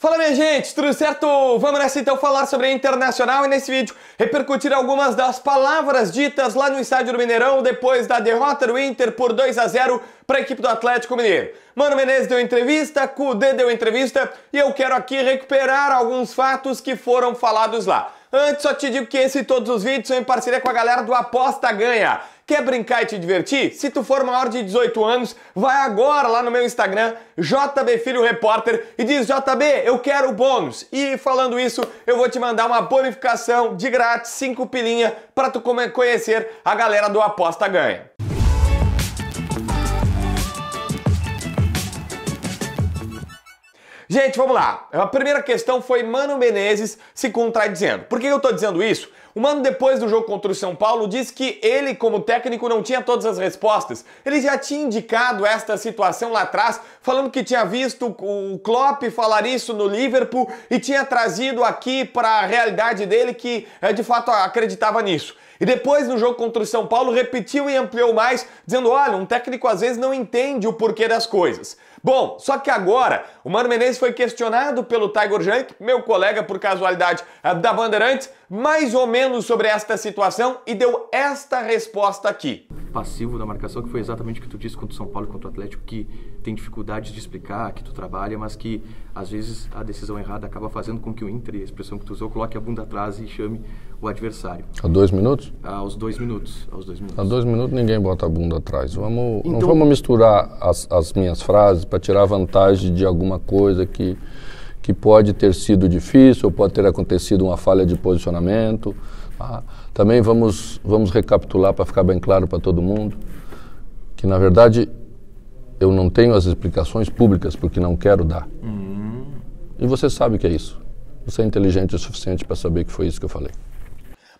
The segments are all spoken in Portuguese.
Fala minha gente, tudo certo? Vamos nessa então falar sobre a Internacional e nesse vídeo repercutir algumas das palavras ditas lá no estádio do Mineirão depois da derrota do Inter por 2 a 0 para a equipe do Atlético Mineiro. Mano Menezes deu entrevista, Cudê deu entrevista e eu quero aqui recuperar alguns fatos que foram falados lá. Antes, só te digo que esse e todos os vídeos são em parceria com a galera do Aposta Ganha. Quer brincar e te divertir? Se tu for maior de 18 anos, vai agora lá no meu Instagram, JB Filho Repórter, e diz JB, eu quero bônus. E falando isso, eu vou te mandar uma bonificação de grátis, 5 pilinha, para tu conhecer a galera do Aposta Ganha. Gente, vamos lá. A primeira questão foi Mano Menezes se contradizendo. Por que eu estou dizendo isso? O Mano, depois do jogo contra o São Paulo, disse que ele, como técnico, não tinha todas as respostas. Ele já tinha indicado esta situação lá atrás, falando que tinha visto o Klopp falar isso no Liverpool e tinha trazido aqui para a realidade dele que, é, de fato, acreditava nisso. E depois, no jogo contra o São Paulo, repetiu e ampliou mais, dizendo: olha, um técnico às vezes não entende o porquê das coisas. Bom, só que agora o Mano Menezes foi questionado pelo Tiger Junk, meu colega por casualidade eh, da Bandeirantes, mais ou menos sobre esta situação e deu esta resposta aqui passivo da marcação, que foi exatamente o que tu disse contra o São Paulo e contra o Atlético, que tem dificuldades de explicar, que tu trabalha, mas que às vezes a decisão errada acaba fazendo com que o Inter, a expressão que tu usou, coloque a bunda atrás e chame o adversário. A dois minutos? Aos dois minutos. Aos dois minutos. A dois minutos ninguém bota a bunda atrás. Vamos, então, não vamos misturar as, as minhas frases para tirar vantagem de alguma coisa que, que pode ter sido difícil, ou pode ter acontecido uma falha de posicionamento. Ah, também vamos, vamos recapitular para ficar bem claro para todo mundo que, na verdade, eu não tenho as explicações públicas porque não quero dar. Hum. E você sabe que é isso. Você é inteligente o suficiente para saber que foi isso que eu falei.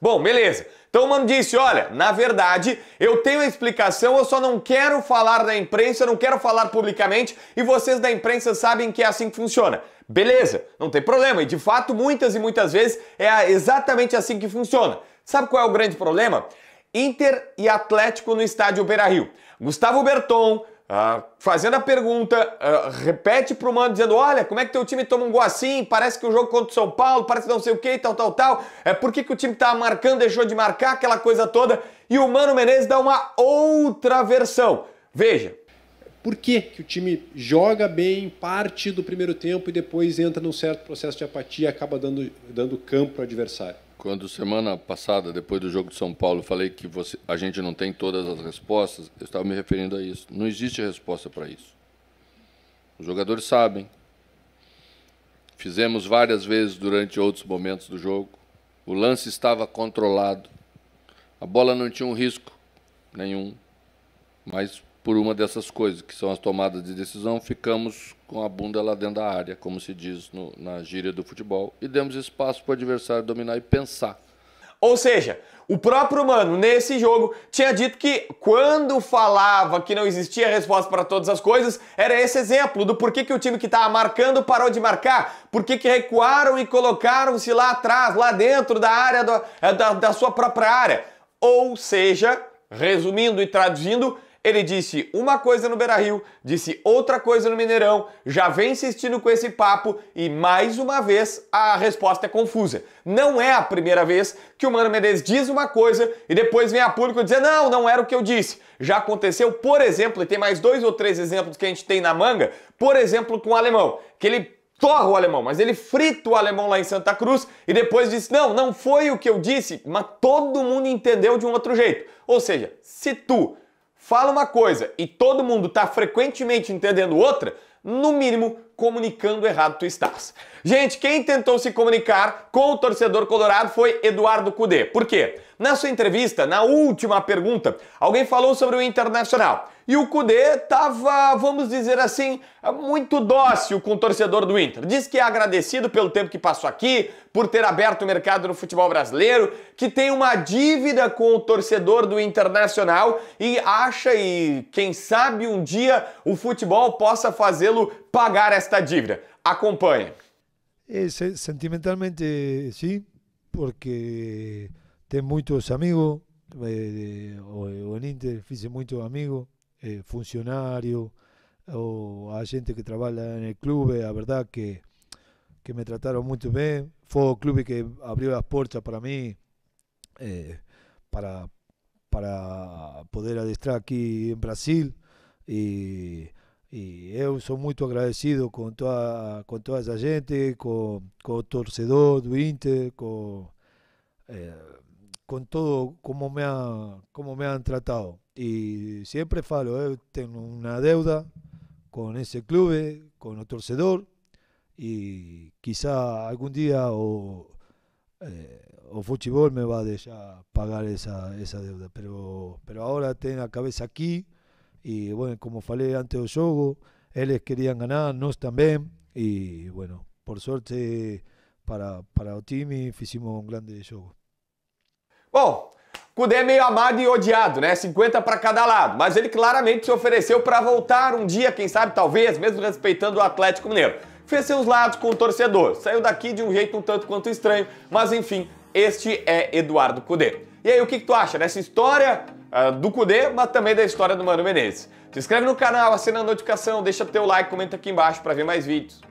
Bom, beleza. Então o mano disse: olha, na verdade, eu tenho a explicação, eu só não quero falar da imprensa, não quero falar publicamente, e vocês da imprensa sabem que é assim que funciona. Beleza, não tem problema. E de fato, muitas e muitas vezes é exatamente assim que funciona. Sabe qual é o grande problema? Inter e Atlético no estádio Beira-Rio. Gustavo Berton uh, fazendo a pergunta, uh, repete pro mano dizendo: "Olha, como é que teu time toma um gol assim? Parece que o jogo contra o São Paulo, parece não sei o que, tal, tal, tal. É por que, que o time tá marcando, deixou de marcar, aquela coisa toda?" E o Mano Menezes dá uma outra versão. Veja, por que, que o time joga bem parte do primeiro tempo e depois entra num certo processo de apatia e acaba dando, dando campo para o adversário? Quando semana passada, depois do jogo de São Paulo, falei que você, a gente não tem todas as respostas, eu estava me referindo a isso. Não existe resposta para isso. Os jogadores sabem. Fizemos várias vezes durante outros momentos do jogo. O lance estava controlado. A bola não tinha um risco nenhum. Mas por uma dessas coisas, que são as tomadas de decisão, ficamos com a bunda lá dentro da área, como se diz no, na gíria do futebol, e demos espaço para o adversário dominar e pensar. Ou seja, o próprio Mano, nesse jogo, tinha dito que quando falava que não existia resposta para todas as coisas, era esse exemplo do porquê que o time que estava marcando parou de marcar, porquê que recuaram e colocaram-se lá atrás, lá dentro da área, do, é, da, da sua própria área. Ou seja, resumindo e traduzindo, ele disse uma coisa no Beira Rio, disse outra coisa no Mineirão, já vem insistindo com esse papo e mais uma vez a resposta é confusa. Não é a primeira vez que o Mano Menezes diz uma coisa e depois vem a público dizer não, não era o que eu disse. Já aconteceu, por exemplo, e tem mais dois ou três exemplos que a gente tem na manga, por exemplo, com o alemão, que ele torra o alemão, mas ele frita o alemão lá em Santa Cruz e depois diz Não, não foi o que eu disse, mas todo mundo entendeu de um outro jeito. Ou seja, se tu fala uma coisa e todo mundo está frequentemente entendendo outra, no mínimo comunicando errado tu estás. Gente, quem tentou se comunicar com o torcedor colorado foi Eduardo Cudê. Por quê? Na sua entrevista, na última pergunta, alguém falou sobre o Internacional. E o Cudê estava, vamos dizer assim, muito dócil com o torcedor do Inter. Diz que é agradecido pelo tempo que passou aqui, por ter aberto o mercado no futebol brasileiro, que tem uma dívida com o torcedor do Internacional e acha e quem sabe um dia o futebol possa fazê-lo pagar esta dívida. Acompanhe. É, sentimentalmente, sim, porque tem muitos amigos, eh, o Inter, fiz muito amigo eh, funcionario ou a xente que traballa en el clube, eh, a verdad que que me trataron moito ben, foi o clube que abriu as portas para mí eh, para para poder adestrar aquí en Brasil e E eu sou moito agradecido con toda, con toda esa xente, co co torcedor do Inter, co eh, con todo como me, ha, me han tratado. Y siempre falo, eh, tengo una deuda con ese club, eh, con el torcedor, y quizá algún día o, eh, me va a dejar pagar esa, deuda. Pero, pero ahora tengo la cabeza aquí, y bueno, como falé antes del juego, ellos querían ganar, nosotros también, y bueno, por suerte para, para Otimi hicimos un grande juego. Bom, Kudê é meio amado e odiado, né? 50 para cada lado. Mas ele claramente se ofereceu para voltar um dia, quem sabe, talvez, mesmo respeitando o Atlético Mineiro. Fez seus lados com o torcedor. Saiu daqui de um jeito um tanto quanto estranho, mas enfim, este é Eduardo Kudê. E aí, o que, que tu acha dessa história uh, do Kudê, mas também da história do Mano Menezes? Se inscreve no canal, assina a notificação, deixa teu like, comenta aqui embaixo para ver mais vídeos.